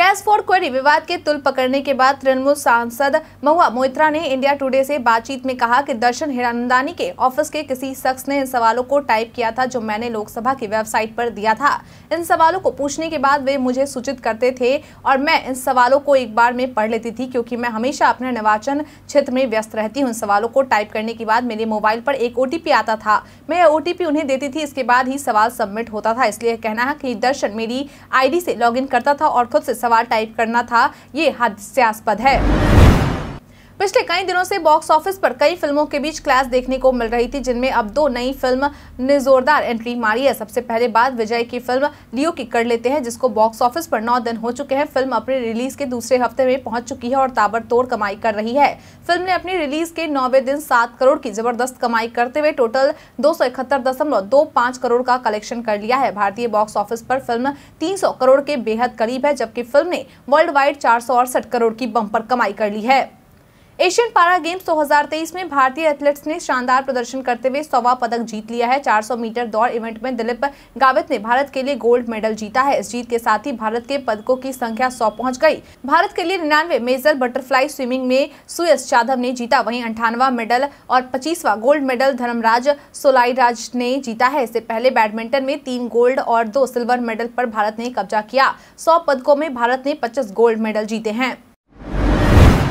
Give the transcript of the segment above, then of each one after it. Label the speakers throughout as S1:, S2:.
S1: cash for query विवाद के तुल पकड़ने के बाद तृणमूल सांसद महुआ मोइत्रा ने इंडिया टुडे से बातचीत में कहा कि दर्शन हिरानंदानी के ऑफिस के किसी शख्स ने इन सवालों को टाइप किया था जो मैंने लोकसभा की वेबसाइट पर दिया था इन सवालों को पूछने के बाद वे मुझे सूचित करते थे और मैं इन सवालों को एक बार में पढ़ लेती थी क्योंकि मैं हमेशा अपने निर्वाचन क्षेत्र में व्यस्त रहती हूँ इन सवालों को टाइप करने के बाद मेरे मोबाइल पर एक ओ आता था मैं ओ उन्हें देती थी इसके बाद ही सवाल सबमिट होता था इसलिए कहना है कि दर्शन मेरी आई से लॉग करता था और खुद से सवाल टाइप करना था ये हास्यास्पद है पिछले कई दिनों से बॉक्स ऑफिस पर कई फिल्मों के बीच क्लास देखने को मिल रही थी जिनमें अब दो नई फिल्म ने जोरदार एंट्री मारी है सबसे पहले बात विजय की फिल्म लियो की कर लेते हैं जिसको बॉक्स ऑफिस पर नौ दिन हो चुके हैं फिल्म अपने रिलीज के दूसरे हफ्ते में पहुंच चुकी है और ताबड़तोड़ कमाई कर रही है फिल्म ने अपनी रिलीज के नौवे दिन सात करोड़ की जबरदस्त कमाई करते हुए टोटल दो करोड़ का कलेक्शन कर लिया है भारतीय बॉक्स ऑफिस पर फिल्म तीन करोड़ के बेहद करीब है जबकि फिल्म ने वर्ल्ड वाइड चार करोड़ की बम्पर कमाई कर ली है एशियन पारा गेम्स 2023 में भारतीय एथलीट्स ने शानदार प्रदर्शन करते हुए सवा पदक जीत लिया है 400 मीटर दौड़ इवेंट में दिलीप गावित ने भारत के लिए गोल्ड मेडल जीता है इस जीत के साथ ही भारत के पदकों की संख्या सौ पहुंच गई भारत के लिए निन्यानवे मेजर बटरफ्लाई स्विमिंग में सुयस जाधव ने जीता वही अंठानवा मेडल और पच्चीसवा गोल्ड मेडल धर्मराज सोलाईराज ने जीता है इससे पहले बैडमिंटन में तीन गोल्ड और दो सिल्वर मेडल पर भारत ने कब्जा किया सौ पदकों में भारत ने पच्चीस गोल्ड मेडल जीते हैं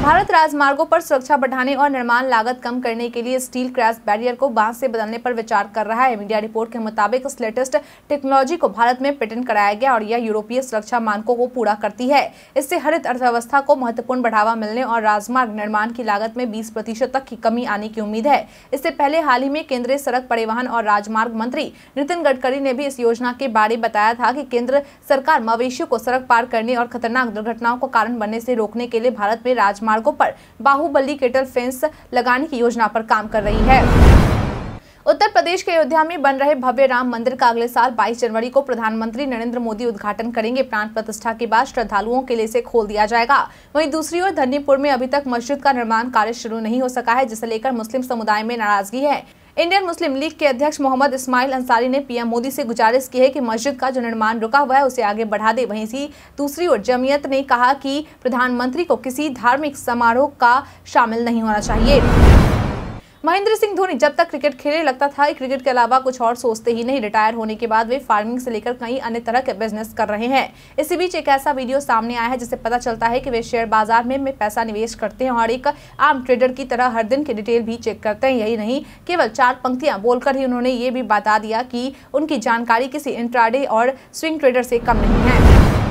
S1: भारत राजमार्गों पर सुरक्षा बढ़ाने और निर्माण लागत कम करने के लिए स्टील क्रैस बैरियर को बांस से बदलने पर विचार कर रहा है मीडिया रिपोर्ट के मुताबिक इस लेटेस्ट टेक्नोलॉजी को भारत में पेटेंट कराया गया और यह यूरोपीय सुरक्षा मानकों को पूरा करती है इससे हरित अर्थव्यवस्था को महत्वपूर्ण बढ़ावा मिलने और राजमार्ग निर्माण की लागत में बीस प्रतिशत तक की कमी आने की उम्मीद है इससे पहले हाल ही में केंद्रीय सड़क परिवहन और राजमार्ग मंत्री नितिन गडकरी ने भी इस योजना के बारे में बताया था की केंद्र सरकार मवेशियों को सड़क पार करने और खतरनाक दुर्घटनाओं को कारण बनने से रोकने के लिए भारत में राजमार्ग मार्गों पर बाहुबली केटल फेंस लगाने की योजना पर काम कर रही है उत्तर प्रदेश के अयोध्या में बन रहे भव्य राम मंदिर का अगले साल 22 जनवरी को प्रधानमंत्री नरेंद्र मोदी उद्घाटन करेंगे प्राण प्रतिष्ठा के बाद श्रद्धालुओं के लिए इसे खोल दिया जाएगा वहीं दूसरी ओर धन्यपुर में अभी तक मस्जिद का निर्माण कार्य शुरू नहीं हो सका है जिसे लेकर मुस्लिम समुदाय में नाराजगी है इंडियन मुस्लिम लीग के अध्यक्ष मोहम्मद इस्माइल अंसारी ने पीएम मोदी से गुजारिश की है कि मस्जिद का जो निर्माण रुका हुआ है उसे आगे बढ़ा दे वहीं सी दूसरी ओर जमीयत ने कहा कि प्रधानमंत्री को किसी धार्मिक समारोह का शामिल नहीं होना चाहिए महेंद्र सिंह धोनी जब तक क्रिकेट खेले लगता था क्रिकेट के अलावा कुछ और सोचते ही नहीं रिटायर होने के बाद वे फार्मिंग से लेकर कई अन्य तरह के बिजनेस कर रहे हैं इसी बीच एक ऐसा वीडियो सामने आया है जिससे पता चलता है कि वे शेयर बाजार में, में पैसा निवेश करते हैं और एक आम ट्रेडर की तरह हर दिन की डिटेल भी चेक करते हैं यही नहीं केवल चार पंक्तियाँ बोलकर ही उन्होंने ये भी बता दिया कि उनकी जानकारी किसी इंट्राडे और स्विंग ट्रेडर से कम नहीं है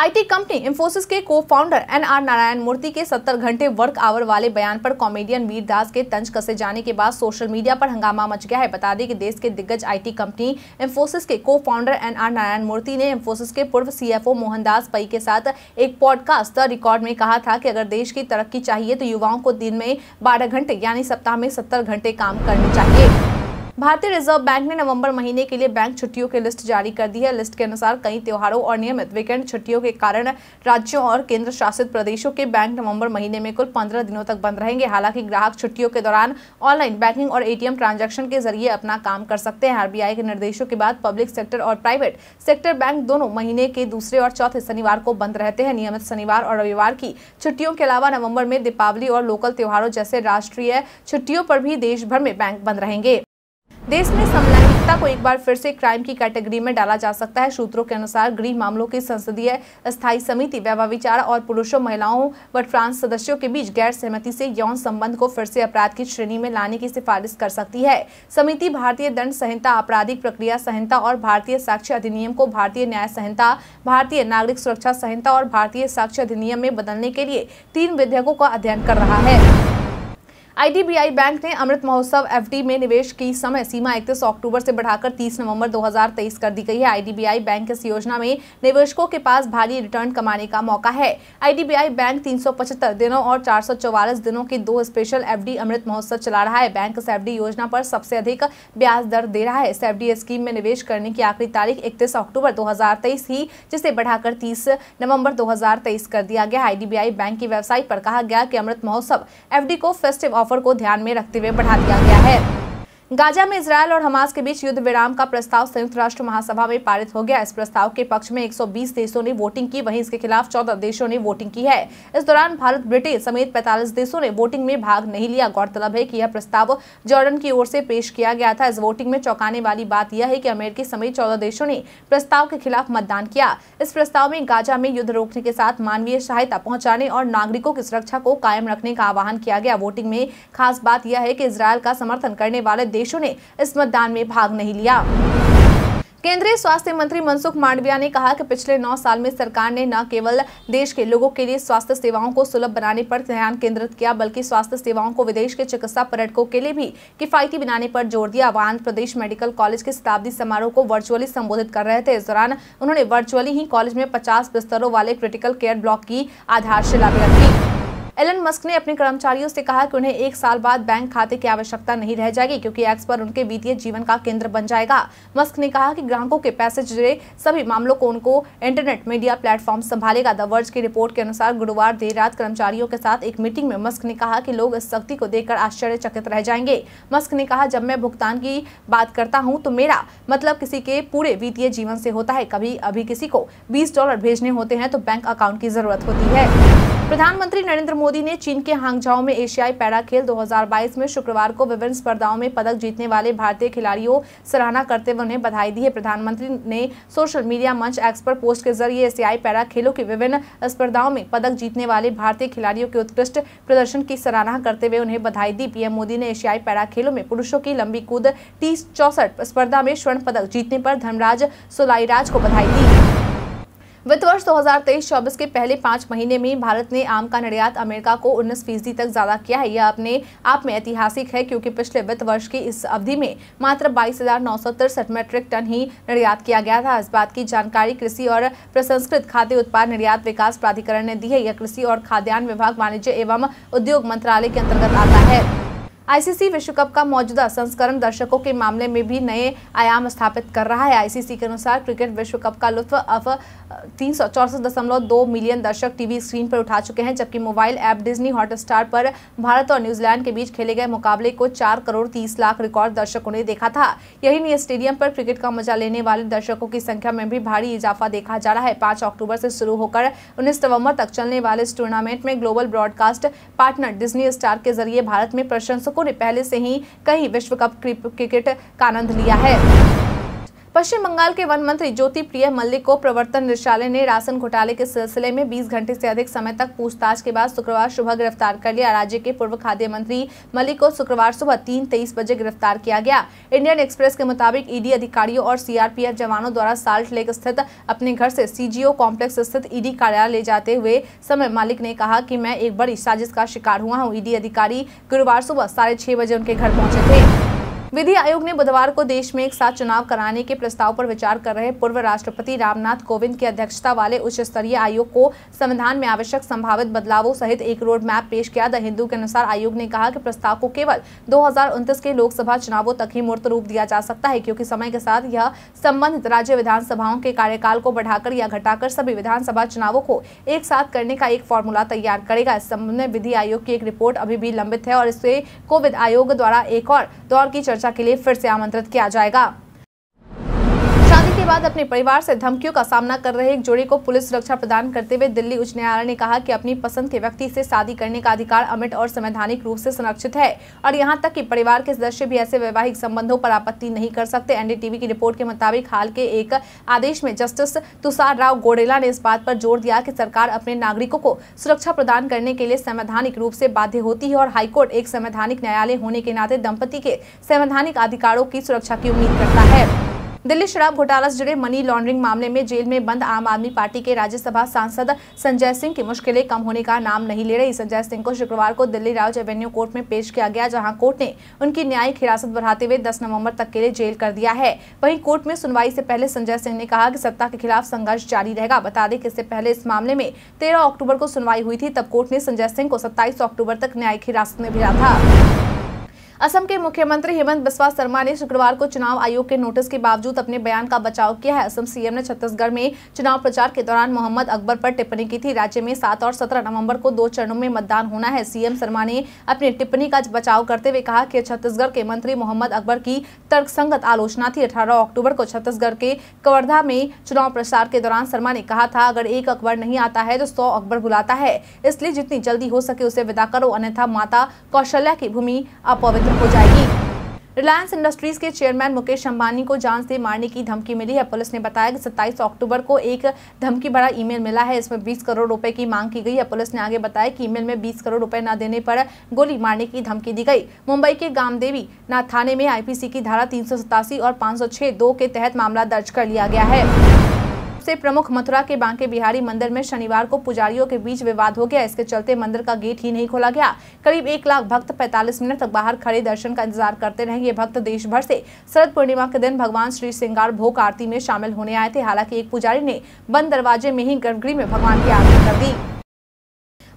S1: आईटी कंपनी इंफोसिस के co founder N R Narayana Murthy के 70 घंटे वर्क आवर वाले बयान पर कॉमेडियन वीर दास के तंज कसे जाने के बाद सोशल मीडिया पर हंगामा मच गया है बता दें कि देश के दिग्गज आईटी कंपनी इंफोसिस के co founder N R Narayana Murthy ने इंफोसिस के पूर्व सीएफओ मोहनदास पई के साथ एक पॉडकास्ट रिकॉर्ड में कहा था कि अगर देश की तरक्की चाहिए तो युवाओं को दिन में बारह घंटे यानी सप्ताह में सत्तर घंटे काम करने चाहिए भारतीय रिजर्व बैंक ने नवंबर महीने के लिए बैंक छुट्टियों की लिस्ट जारी कर दी है लिस्ट के अनुसार कई त्योहारों और नियमित वीकेंड छुट्टियों के कारण राज्यों और केंद्र शासित प्रदेशों के बैंक नवंबर महीने में कुल पंद्रह दिनों तक बंद रहेंगे हालांकि ग्राहक छुट्टियों के दौरान ऑनलाइन बैंकिंग और एटीएम ट्रांजेक्शन के जरिए अपना काम कर सकते हैं आरबीआई के निर्देशों के बाद पब्लिक सेक्टर और प्राइवेट सेक्टर बैंक दोनों महीने के दूसरे और चौथे शनिवार को बंद रहते हैं नियमित शनिवार और रविवार की छुट्टियों के अलावा नवम्बर में दीपावली और लोकल त्योहारों जैसे राष्ट्रीय छुट्टियों पर भी देश भर में बैंक बंद रहेंगे देश में समलैंगिकता को एक बार फिर से क्राइम की कैटेगरी में डाला जा सकता है सूत्रों के अनुसार गृह मामलों की संसदीय स्थायी समिति विचार और पुरुषों महिलाओं व फ्रांस सदस्यों के बीच गैर सहमति से यौन संबंध को फिर से अपराध की श्रेणी में लाने की सिफारिश कर सकती है समिति भारतीय दंड संहिता आपराधिक प्रक्रिया संहिता और भारतीय साक्ष्य अधिनियम को भारतीय न्याय संहिता भारतीय नागरिक सुरक्षा संहिता और भारतीय साक्ष्य अधिनियम में बदलने के लिए तीन विधेयकों का अध्ययन कर रहा है आईडीबीआई बैंक ने अमृत महोत्सव एफडी में निवेश की समय सीमा इकतीस अक्टूबर से बढ़ाकर 30 नवंबर 2023 कर दी गई है आईडीबीआई बैंक इस योजना में निवेशकों के पास भारी रिटर्न कमाने का मौका है आईडीबीआई बैंक 375 दिनों और चार दिनों के दो स्पेशल एफडी अमृत महोत्सव चला रहा है बैंक इस एफ योजना पर सबसे अधिक ब्याज दर दे रहा है इस एफ स्कीम में निवेश करने की आखिरी तारीख इकतीस अक्टूबर दो थी जिसे बढ़ाकर तीस नवम्बर दो कर दिया गया आईडीबीआई बैंक की वेबसाइट पर कहा गया कि अमृत महोत्सव एफ को फेस्टिव ऑफर ऑफर को ध्यान में रखते हुए बढ़ा दिया गया है गाजा में इसराइल और हमास के बीच युद्ध विराम का प्रस्ताव संयुक्त राष्ट्र महासभा में पारित हो गया इस प्रस्ताव के पक्ष में 120 देशों ने वोटिंग की वहीं इसके खिलाफ 14 देशों ने वोटिंग की है इस दौरान भारत ब्रिटेन समेत 45 देशों ने वोटिंग में भाग नहीं लिया गौरतलब है कि यह प्रस्ताव जॉर्डन की ओर से पेश किया गया था इस वोटिंग में चौकाने वाली बात यह है की अमेरिकी समेत चौदह देशों ने प्रस्ताव के खिलाफ मतदान किया इस प्रस्ताव में गाजा में युद्ध रोकने के साथ मानवीय सहायता पहुंचाने और नागरिकों की सुरक्षा को कायम रखने का आह्वान किया गया वोटिंग में खास बात यह है की इसराइल का समर्थन करने वाले देशों ने इस मतदान में भाग नहीं लिया केंद्रीय स्वास्थ्य मंत्री मनसुख मांडविया ने कहा कि पिछले नौ साल में सरकार ने न केवल देश के लोगों के लिए स्वास्थ्य सेवाओं को सुलभ बनाने पर ध्यान केंद्रित किया बल्कि स्वास्थ्य सेवाओं को विदेश के चिकित्सा पर्यटकों के लिए भी किफायती बनाने पर जोर दिया वह आंध्र प्रदेश मेडिकल कॉलेज के शताब्दी समारोह को वर्चुअली संबोधित कर रहे थे इस दौरान उन्होंने वर्चुअली ही कॉलेज में पचास बिस्तरों वाले क्रिटिकल केयर ब्लॉक की आधारशिला भी रखी एलन मस्क ने अपने कर्मचारियों से कहा कि उन्हें एक साल बाद बैंक खाते की आवश्यकता नहीं रह जाएगी क्योंकि एक्स पर उनके वित्तीय जीवन का केंद्र बन जाएगा मस्क ने कहा कि ग्राहकों के पैसे जुड़े सभी मामलों को उनको इंटरनेट मीडिया प्लेटफॉर्म संभालेगा द वर्ज की रिपोर्ट के अनुसार गुरुवार देर रात कर्मचारियों के साथ एक मीटिंग में मस्क ने कहा कि लोग इस शक्ति को देखकर आश्चर्यचकित रह जाएंगे मस्क ने कहा जब मैं भुगतान की बात करता हूँ तो मेरा मतलब किसी के पूरे वित्तीय जीवन से होता है कभी अभी किसी को बीस डॉलर भेजने होते हैं तो बैंक अकाउंट की जरूरत होती है प्रधानमंत्री नरेंद्र मोदी ने चीन के हांगजाओ में एशियाई पैरा खेल 2022 में शुक्रवार को विभिन्न स्पर्धाओं में पदक जीतने वाले भारतीय खिलाड़ियों सराहना करते हुए उन्हें बधाई दी है प्रधानमंत्री ने सोशल मीडिया मंच एक्स पर पोस्ट के जरिए एशियाई पैरा खेलों की विभिन्न स्पर्धाओं में पदक जीतने वाले भारतीय खिलाड़ियों के उत्कृष्ट प्रदर्शन की सराहना करते हुए उन्हें बधाई दी पीएम मोदी ने एशियाई पैरा खेलों में पुरुषों की लंबी कूद तीस चौसठ स्पर्धा में स्वर्ण पदक जीतने पर धर्मराज सोलाईराज को बधाई दी वित्त वर्ष 2023-24 के पहले पाँच महीने में भारत ने आम का निर्यात अमेरिका को उन्नीस फीसदी तक ज़्यादा किया है यह अपने आप में ऐतिहासिक है क्योंकि पिछले वित्त वर्ष की इस अवधि में मात्र बाईस मेट्रिक टन ही निर्यात किया गया था इस बात की जानकारी कृषि और प्रसंस्कृत खाद्य उत्पाद निर्यात विकास प्राधिकरण ने दी है यह कृषि और खाद्यान्न विभाग वाणिज्य एवं उद्योग मंत्रालय के अंतर्गत आता है आईसीसी विश्व कप का मौजूदा संस्करण दर्शकों के मामले में भी नए आयाम स्थापित कर रहा है आईसीसी के अनुसार क्रिकेट विश्व कप का लुत्फ अब तीन मिलियन दर्शक टीवी स्क्रीन पर उठा चुके हैं जबकि मोबाइल ऐप डिजनी हॉटस्टार पर भारत और न्यूजीलैंड के बीच खेले गए मुकाबले को चार करोड़ तीस लाख रिकॉर्ड दर्शकों ने देखा था यही नहीं स्टेडियम पर क्रिकेट का मजा लेने वाले दर्शकों की संख्या में भी भारी इजाफा देखा जा रहा है पांच अक्टूबर से शुरू होकर उन्नीस नवम्बर तक चलने वाले इस टूर्नामेंट में global broadcast partner Disney Star के जरिए भारत में प्रशंसकों ने पहले से ही कई विश्व कप क्रिकेट का आनंद लिया है पश्चिम बंगाल के वन मंत्री ज्योति प्रिय मल्लिक को प्रवर्तन निदेशालय ने राशन घोटाले के सिलसिले में 20 घंटे से अधिक समय तक पूछताछ के बाद शुक्रवार सुबह गिरफ्तार कर लिया राज्य के पूर्व खाद्य मंत्री मल्लिक को शुक्रवार सुबह तीन तेईस बजे गिरफ्तार किया गया इंडियन एक्सप्रेस के मुताबिक ईडी अधिकारियों और सीआरपीएफ जवानों द्वारा साल्ट लेक स्थित अपने घर से सीजीओ कॉम्प्लेक्स स्थित ईडी कार्यालय ले जाते हुए समय मालिक ने कहा की मैं एक बड़ी साजिश का शिकार हुआ हूँ ईडी अधिकारी गुरुवार सुबह साढ़े बजे उनके घर पहुंचे थे विधि आयोग ने बुधवार को देश में एक साथ चुनाव कराने के प्रस्ताव पर विचार कर रहे पूर्व राष्ट्रपति रामनाथ कोविंद की अध्यक्षता वाले उच्च स्तरीय आयोग को संविधान में आवश्यक संभावित बदलावों सहित एक रोड मैप पेश किया द हिंदू के अनुसार आयोग ने कहा कि प्रस्ताव को केवल दो के लोकसभा चुनावों तक ही मूर्त रूप दिया जा सकता है क्योंकि समय के साथ यह संबंधित राज्य विधानसभाओं के कार्यकाल को बढ़ाकर या घटाकर सभी विधानसभा चुनावों को एक साथ करने का एक फॉर्मूला तैयार करेगा इस संबंध में विधि आयोग की एक रिपोर्ट अभी भी लंबित है और इससे कोविद आयोग द्वारा एक और दौर की चर्चा चर्चा के लिए फिर से आमंत्रित किया जाएगा बाद अपने परिवार से धमकियों का सामना कर रहे एक जोड़े को पुलिस सुरक्षा प्रदान करते हुए दिल्ली उच्च न्यायालय ने कहा कि अपनी पसंद के व्यक्ति से शादी करने का अधिकार अमिट और संवैधानिक रूप से संरक्षित है और यहां तक कि परिवार के सदस्य भी ऐसे वैवाहिक संबंधों पर आपत्ति नहीं कर सकते एनडीटीवी की रिपोर्ट के मुताबिक हाल के एक आदेश में जस्टिस तुषार राव गोडेला ने इस बात पर जोर दिया की सरकार अपने नागरिकों को सुरक्षा प्रदान करने के लिए संवैधानिक रूप से बाध्य होती है और हाईकोर्ट एक संवैधानिक न्यायालय होने के नाते दंपति के संवैधानिक अधिकारों की सुरक्षा की उम्मीद करता है दिल्ली शराब घोटाला से जुड़े मनी लॉन्ड्रिंग मामले में जेल में बंद आम आदमी पार्टी के राज्यसभा सांसद संजय सिंह की मुश्किलें कम होने का नाम नहीं ले रही संजय सिंह को शुक्रवार को दिल्ली राज एवेन्यू कोर्ट में पेश किया गया जहां कोर्ट ने उनकी न्यायिक हिरासत बढ़ाते हुए दस नवम्बर तक के लिए जेल कर दिया है वही कोर्ट में सुनवाई से पहले संजय सिंह ने कहा कि सत्ता के खिलाफ संघर्ष जारी रहेगा बता दें कि इससे पहले इस मामले में तेरह अक्टूबर को सुनवाई हुई थी तब कोर्ट ने संजय सिंह को सत्ताईस अक्टूबर तक न्यायिक हिरासत में भेजा था असम के मुख्यमंत्री हेमंत बिस्वा शर्मा ने शुक्रवार को चुनाव आयोग के नोटिस के बावजूद अपने बयान का बचाव किया है असम सीएम ने छत्तीसगढ़ में चुनाव प्रचार के दौरान मोहम्मद अकबर पर टिप्पणी की थी राज्य में सात और सत्रह नवम्बर को दो चरणों में मतदान होना है सीएम शर्मा ने अपनी टिप्पणी का बचाव करते हुए कहा कि छत्तीसगढ़ के मंत्री मोहम्मद अकबर की तर्कसंगत आलोचना थी अठारह अक्टूबर को छत्तीसगढ़ के कवर्धा में चुनाव प्रचार के दौरान शर्मा ने कहा था अगर एक अकबर नहीं आता है तो सौ अकबर बुलाता है इसलिए जितनी जल्दी हो सके उसे विदा करो अन्यथा माता कौशल्या की भूमि अपवित्र हो जाएगी रिलायंस इंडस्ट्रीज के चेयरमैन मुकेश अंबानी को जान से मारने की धमकी मिली है पुलिस ने बताया कि 27 अक्टूबर को एक धमकी भरा ईमेल मिला है इसमें 20 करोड़ रुपए की मांग की गई है पुलिस ने आगे बताया कि ईमेल में 20 करोड़ रुपए न देने पर गोली मारने की धमकी दी गई मुंबई के गामदेवी नाथ थाने में आईपीसी की धारा तीन और पाँच सौ के तहत मामला दर्ज कर लिया गया है सबसे प्रमुख मथुरा के बांके बिहारी मंदिर में शनिवार को पुजारियों के बीच विवाद हो गया इसके चलते मंदिर का गेट ही नहीं खोला गया करीब एक लाख भक्त 45 मिनट तक बाहर खड़े दर्शन का इंतजार करते रहे ये भक्त देश भर से शरद पूर्णिमा के दिन भगवान श्री श्रृंगार भोग आरती में शामिल होने आए थे हालांकि एक पुजारी ने बंद दरवाजे में ही गर्भगृह में भगवान की आरती कर दी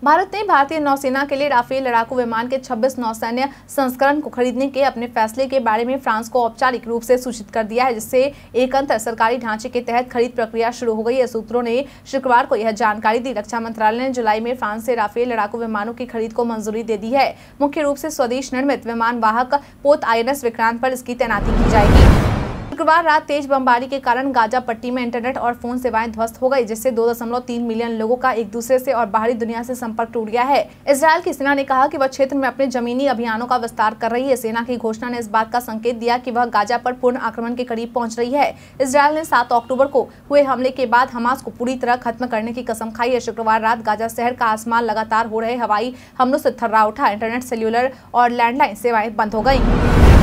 S1: भारत ने भारतीय नौसेना के लिए राफेल लड़ाकू विमान के 26 नौसैन्य संस्करण को खरीदने के अपने फैसले के बारे में फ्रांस को औपचारिक रूप से सूचित कर दिया है जिससे एक अंतर सरकारी ढांचे के तहत खरीद प्रक्रिया शुरू हो गई है सूत्रों ने शुक्रवार को यह जानकारी दी रक्षा मंत्रालय ने जुलाई में फ्रांस से राफेल लड़ाकू विमानों की खरीद को मंजूरी दे दी है मुख्य रूप से स्वदेश निर्मित विमान वाहक पोत आई विक्रांत पर इसकी तैनाती की जाएगी शुक्रवार रात तेज बमबारी के कारण गाजा पट्टी में इंटरनेट और फोन सेवाएं ध्वस्त हो गई जिससे 2.3 मिलियन लोगों का एक दूसरे से और बाहरी दुनिया से संपर्क टूट गया है इसराइल की सेना ने कहा कि वह क्षेत्र में अपने जमीनी अभियानों का विस्तार कर रही है सेना की घोषणा ने इस बात का संकेत दिया की वह गाजा आरोप पूर्ण आक्रमण के करीब पहुँच रही है इसराइल ने सात अक्टूबर को हुए हमले के बाद हमास को पूरी तरह खत्म करने की कसम खाई है शुक्रवार रात गाजा शहर का आसमान लगातार हो रहे हवाई हमलों ऐसी थर्रा उठा इंटरनेट सेल्यूलर और लैंडलाइन सेवाएं बंद हो गयी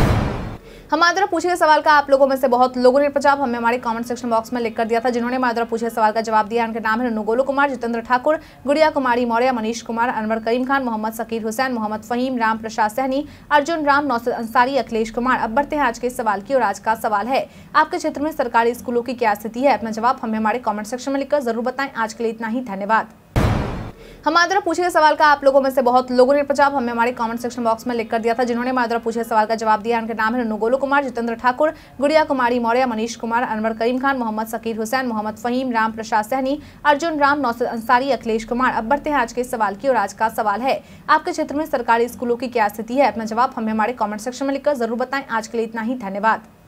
S1: हमारे द्वारा पूछे गए सवाल का आप लोगों में से बहुत लोगों ने प्रचाप हमें हमारे कमेंट सेक्शन बॉक्स में लिख कर दिया था जिन्होंने हमारे द्वारा पूछे सवाल का जवाब दिया उनके नाम है अनुगोलू कुमार जितेंद्र ठाकुर गुड़िया कुमारी मौर्य मनीष कुमार अनवर करीम खान मोहम्मद सकीर हुसैन मोहम्मद फहीम राम प्रसाद सहनी अर्जुन राम नौसद अंसारी अखिलेश कुमार अब बढ़ते हैं आज के सवाल की और आज का सवाल है आपके क्षेत्र में सरकारी स्कूलों की क्या स्थिति है अपना जवाब हमें हमारे कॉमेंट सेक्शन में लिखकर जरूर बताएं आज के लिए इतना ही धन्यवाद हमारे द्वारा पूछे गए सवाल का आप लोगों में से बहुत लोगों ने प्रचाप हमें हमारे कमेंट सेक्शन बॉक्स में लिख दिया था जिन्होंने हमारे द्वारा पूछे सवाल का जवाब दिया उनके नाम है अनुगोलो कुमार जितेंद्र ठाकुर गुड़िया कुमारी मौर्य मनीष कुमार अनवर करीम खान मोहम्मद सकीर हुसैन मोहम्मद फहीम राम प्रसाद सहनी अर्जुन राम नौसद अंसारी अखिलेश कुमार अब बढ़ते हैं आज के सवाल की और आज का सवाल है आपके क्षेत्र में सरकारी स्कूलों की क्या स्थिति है अपना जवाब हमें हमारे कॉमेंट सेक्शन में लिखकर जरूर बताएं आज के लिए इतना ही धन्यवाद